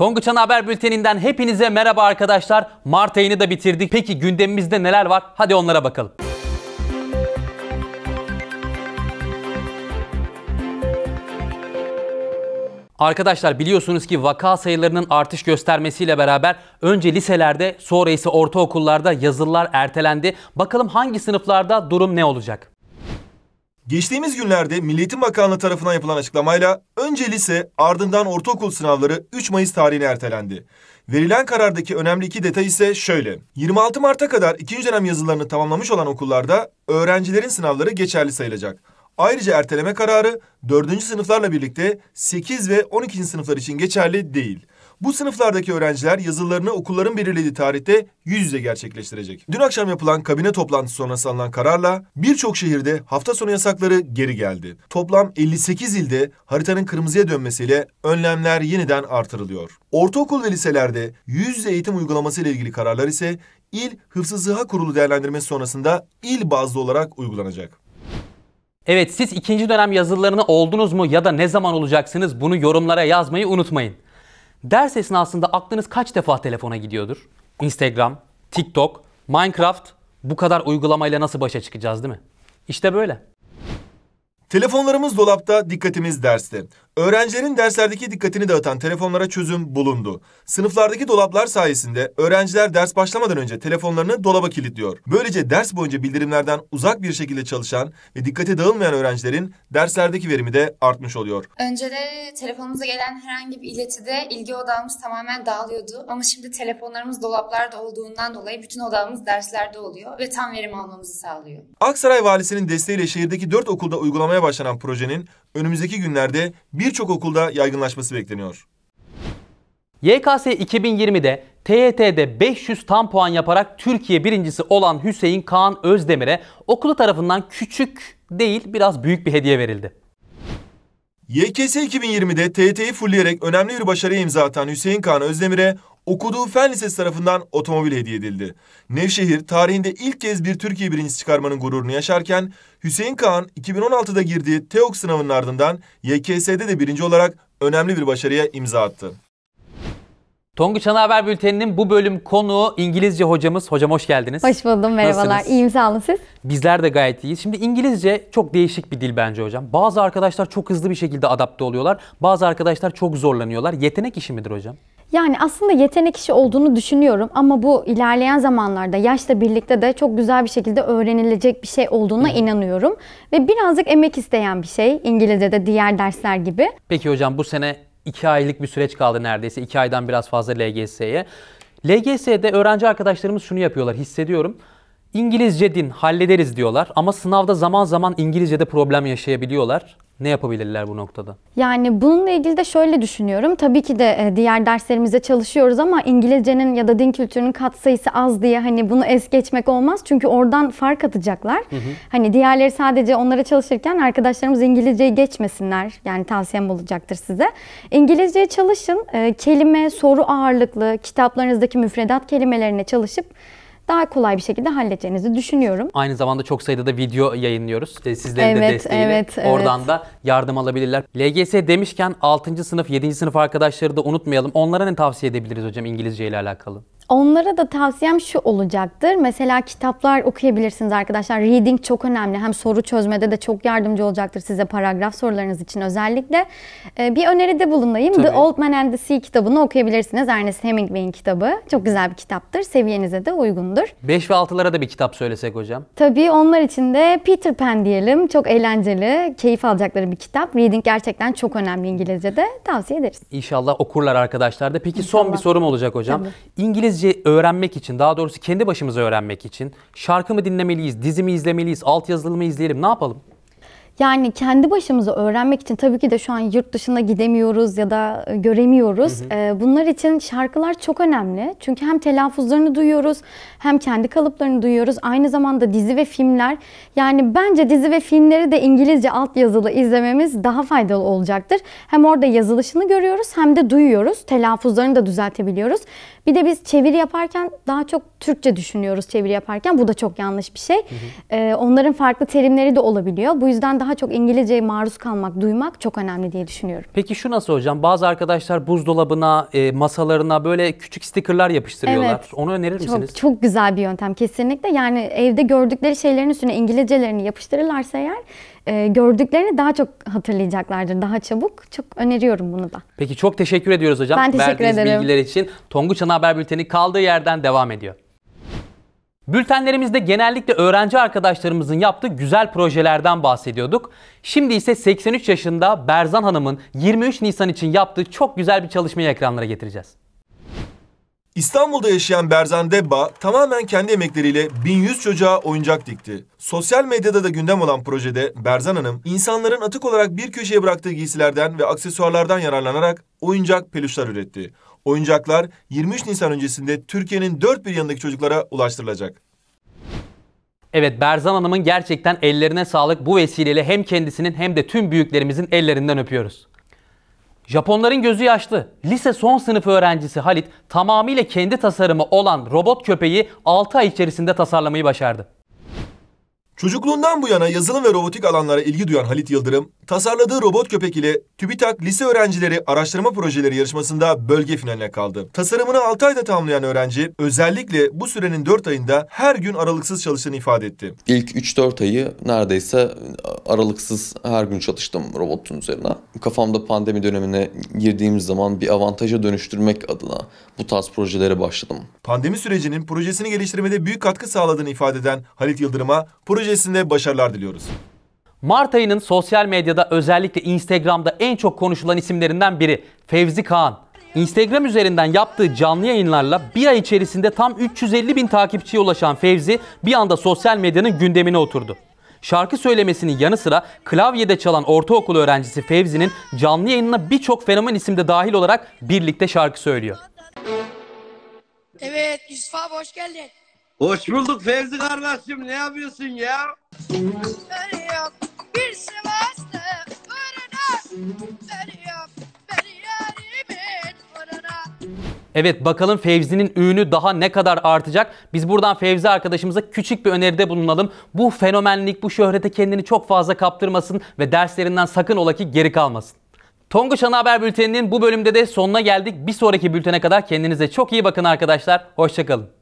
Tonguçan Haber Bülteni'nden hepinize merhaba arkadaşlar. Mart ayını da bitirdik. Peki gündemimizde neler var? Hadi onlara bakalım. Arkadaşlar biliyorsunuz ki vaka sayılarının artış göstermesiyle beraber önce liselerde sonra ise ortaokullarda yazılılar ertelendi. Bakalım hangi sınıflarda durum ne olacak? Geçtiğimiz günlerde Milli Eğitim Bakanlığı tarafından yapılan açıklamayla önce lise ardından ortaokul sınavları 3 Mayıs tarihine ertelendi. Verilen karardaki önemli iki detay ise şöyle. 26 Mart'a kadar ikinci dönem yazılarını tamamlamış olan okullarda öğrencilerin sınavları geçerli sayılacak. Ayrıca erteleme kararı 4. sınıflarla birlikte 8 ve 12. sınıflar için geçerli değil. Bu sınıflardaki öğrenciler yazılarını okulların belirlediği tarihte yüz yüze gerçekleştirecek. Dün akşam yapılan kabine toplantısı sonrası alınan kararla birçok şehirde hafta sonu yasakları geri geldi. Toplam 58 ilde haritanın kırmızıya dönmesiyle önlemler yeniden artırılıyor. Ortaokul ve liselerde yüz yüze eğitim uygulaması ile ilgili kararlar ise il Hıfzı Sıha Kurulu değerlendirmesi sonrasında il bazlı olarak uygulanacak. Evet siz ikinci dönem yazılarını oldunuz mu ya da ne zaman olacaksınız bunu yorumlara yazmayı unutmayın. Ders esnasında aklınız kaç defa telefona gidiyordur? Instagram, TikTok, Minecraft bu kadar uygulamayla nasıl başa çıkacağız değil mi? İşte böyle. Telefonlarımız dolapta, dikkatimiz derste. Öğrencilerin derslerdeki dikkatini dağıtan telefonlara çözüm bulundu. Sınıflardaki dolaplar sayesinde öğrenciler ders başlamadan önce telefonlarını dolaba kilitliyor. Böylece ders boyunca bildirimlerden uzak bir şekilde çalışan ve dikkate dağılmayan öğrencilerin derslerdeki verimi de artmış oluyor. Önceleri telefonumuza gelen herhangi bir iletide ilgi odağımız tamamen dağılıyordu. Ama şimdi telefonlarımız dolaplarda olduğundan dolayı bütün odağımız derslerde oluyor ve tam verim almamızı sağlıyor. Aksaray Valisi'nin desteğiyle şehirdeki dört okulda uygulamaya başlanan projenin önümüzdeki günlerde birçok okulda yaygınlaşması bekleniyor. YKS 2020'de TYT'de 500 tam puan yaparak Türkiye birincisi olan Hüseyin Kaan Özdemir'e okulu tarafından küçük değil biraz büyük bir hediye verildi. YKS 2020'de TYT'yi fulleyerek önemli bir başarıya imza atan Hüseyin Kaan Özdemir'e okuduğu fen lisesi tarafından otomobil hediye edildi. Nevşehir tarihinde ilk kez bir Türkiye birincisi çıkarmanın gururunu yaşarken Hüseyin Kağan 2016'da girdiği TEOK sınavının ardından YKS'de de birinci olarak önemli bir başarıya imza attı. Tonguç Ana Haber Bülteni'nin bu bölüm konuğu İngilizce hocamız. Hocam hoş geldiniz. Hoş buldum merhabalar. Nasılsınız? İyiyim sağ olun siz. Bizler de gayet iyiyiz. Şimdi İngilizce çok değişik bir dil bence hocam. Bazı arkadaşlar çok hızlı bir şekilde adapte oluyorlar. Bazı arkadaşlar çok zorlanıyorlar. Yetenek işi midir hocam? Yani aslında yetenek işi olduğunu düşünüyorum ama bu ilerleyen zamanlarda yaşla birlikte de çok güzel bir şekilde öğrenilecek bir şey olduğuna Hı. inanıyorum. Ve birazcık emek isteyen bir şey İngilizce'de diğer dersler gibi. Peki hocam bu sene 2 aylık bir süreç kaldı neredeyse. 2 aydan biraz fazla LGS'ye. LGS'de öğrenci arkadaşlarımız şunu yapıyorlar hissediyorum. İngilizce din hallederiz diyorlar ama sınavda zaman zaman İngilizce'de problem yaşayabiliyorlar. Ne yapabilirler bu noktada? Yani bununla ilgili de şöyle düşünüyorum. Tabii ki de e, diğer derslerimizde çalışıyoruz ama İngilizcenin ya da din kültürünün katsayısı az diye hani bunu es geçmek olmaz. Çünkü oradan fark atacaklar. Hı hı. Hani diğerleri sadece onlara çalışırken arkadaşlarımız İngilizceyi geçmesinler. Yani tavsiyem olacaktır size. İngilizceye çalışın. E, kelime, soru ağırlıklı kitaplarınızdaki müfredat kelimelerine çalışıp daha kolay bir şekilde halledeceğinizi düşünüyorum. Aynı zamanda çok sayıda da video yayınlıyoruz. İşte ee, sizlerin evet, de desteğiyle. Evet, evet. Oradan da yardım alabilirler. LGS demişken 6. sınıf, 7. sınıf arkadaşları da unutmayalım. Onlara ne tavsiye edebiliriz hocam İngilizce ile alakalı? Onlara da tavsiyem şu olacaktır. Mesela kitaplar okuyabilirsiniz arkadaşlar. Reading çok önemli. Hem soru çözmede de çok yardımcı olacaktır size paragraf sorularınız için özellikle. Ee, bir öneride bulunayım. Tabii. The Old Man and the Sea kitabını okuyabilirsiniz. Ernest Hemingway'in kitabı. Çok güzel bir kitaptır. Seviyenize de uygundur. 5 ve 6'lara da bir kitap söylesek hocam. Tabii onlar için de Peter Pan diyelim. Çok eğlenceli, keyif alacakları bir kitap. Reading gerçekten çok önemli İngilizce'de. Tavsiye ederiz. İnşallah okurlar arkadaşlar da. Peki İnşallah. son bir sorum olacak hocam. Tabii. İngilizce İngilizce öğrenmek için, daha doğrusu kendi başımıza öğrenmek için şarkı mı dinlemeliyiz, dizi mi izlemeliyiz, altyazılı mı izleyelim, ne yapalım? Yani kendi başımıza öğrenmek için tabii ki de şu an yurt dışına gidemiyoruz ya da e, göremiyoruz. Hı hı. E, bunlar için şarkılar çok önemli. Çünkü hem telaffuzlarını duyuyoruz hem kendi kalıplarını duyuyoruz. Aynı zamanda dizi ve filmler. Yani bence dizi ve filmleri de İngilizce altyazılı izlememiz daha faydalı olacaktır. Hem orada yazılışını görüyoruz hem de duyuyoruz. Telaffuzlarını da düzeltebiliyoruz. Bir de biz çeviri yaparken daha çok Türkçe düşünüyoruz çeviri yaparken. Bu da çok yanlış bir şey. Hı hı. Ee, onların farklı terimleri de olabiliyor. Bu yüzden daha çok İngilizceye maruz kalmak, duymak çok önemli diye düşünüyorum. Peki şu nasıl hocam? Bazı arkadaşlar buzdolabına, e, masalarına böyle küçük stikerler yapıştırıyorlar. Evet. Onu önerir çok, misiniz? Çok güzel bir yöntem kesinlikle. Yani evde gördükleri şeylerin üstüne İngilizcelerini yapıştırırlarsa eğer e, gördüklerini daha çok hatırlayacaklardır. Daha çabuk. Çok öneriyorum bunu da. Peki çok teşekkür ediyoruz hocam. Ben teşekkür Verdiğiniz ederim. bilgiler için. Tonguç Hanım Ana Haber Bülteni kaldığı yerden devam ediyor. Bültenlerimizde genellikle öğrenci arkadaşlarımızın yaptığı güzel projelerden bahsediyorduk. Şimdi ise 83 yaşında Berzan Hanım'ın 23 Nisan için yaptığı çok güzel bir çalışmayı ekranlara getireceğiz. İstanbul'da yaşayan Berzan Debba tamamen kendi emekleriyle 1100 çocuğa oyuncak dikti. Sosyal medyada da gündem olan projede Berzan Hanım insanların atık olarak bir köşeye bıraktığı giysilerden ve aksesuarlardan yararlanarak oyuncak peluşlar üretti. Oyuncaklar 23 Nisan öncesinde Türkiye'nin dört bir yanındaki çocuklara ulaştırılacak. Evet Berzan Hanım'ın gerçekten ellerine sağlık. Bu vesileyle hem kendisinin hem de tüm büyüklerimizin ellerinden öpüyoruz. Japonların gözü yaşlı. Lise son sınıf öğrencisi Halit tamamıyla kendi tasarımı olan robot köpeği 6 ay içerisinde tasarlamayı başardı. Çocukluğundan bu yana yazılım ve robotik alanlara ilgi duyan Halit Yıldırım, tasarladığı robot köpek ile TÜBİTAK Lise Öğrencileri Araştırma Projeleri yarışmasında bölge finaline kaldı. Tasarımını 6 ayda tamamlayan öğrenci, özellikle bu sürenin 4 ayında her gün aralıksız çalıştığını ifade etti. İlk 3-4 ayı neredeyse aralıksız her gün çalıştım robotun üzerine. Kafamda pandemi dönemine girdiğim zaman bir avantaja dönüştürmek adına bu tarz projelere başladım. Pandemi sürecinin projesini geliştirmede büyük katkı sağladığını ifade eden Halit Yıldırım'a proje projesinde başarılar diliyoruz. Mart ayının sosyal medyada özellikle Instagram'da en çok konuşulan isimlerinden biri Fevzi Kağan. Instagram üzerinden yaptığı canlı yayınlarla bir ay içerisinde tam 350 bin takipçiye ulaşan Fevzi bir anda sosyal medyanın gündemine oturdu. Şarkı söylemesinin yanı sıra klavyede çalan ortaokul öğrencisi Fevzi'nin canlı yayınına birçok fenomen isimde dahil olarak birlikte şarkı söylüyor. Evet Yusuf abi hoş geldin. Hoş bulduk Fevzi kardeşim. Ne yapıyorsun ya? Evet bakalım Fevzi'nin ünü daha ne kadar artacak. Biz buradan Fevzi arkadaşımıza küçük bir öneride bulunalım. Bu fenomenlik, bu şöhrete kendini çok fazla kaptırmasın ve derslerinden sakın ola ki geri kalmasın. Tonguç Ana Haber Bülteni'nin bu bölümde de sonuna geldik. Bir sonraki bültene kadar kendinize çok iyi bakın arkadaşlar. Hoşçakalın.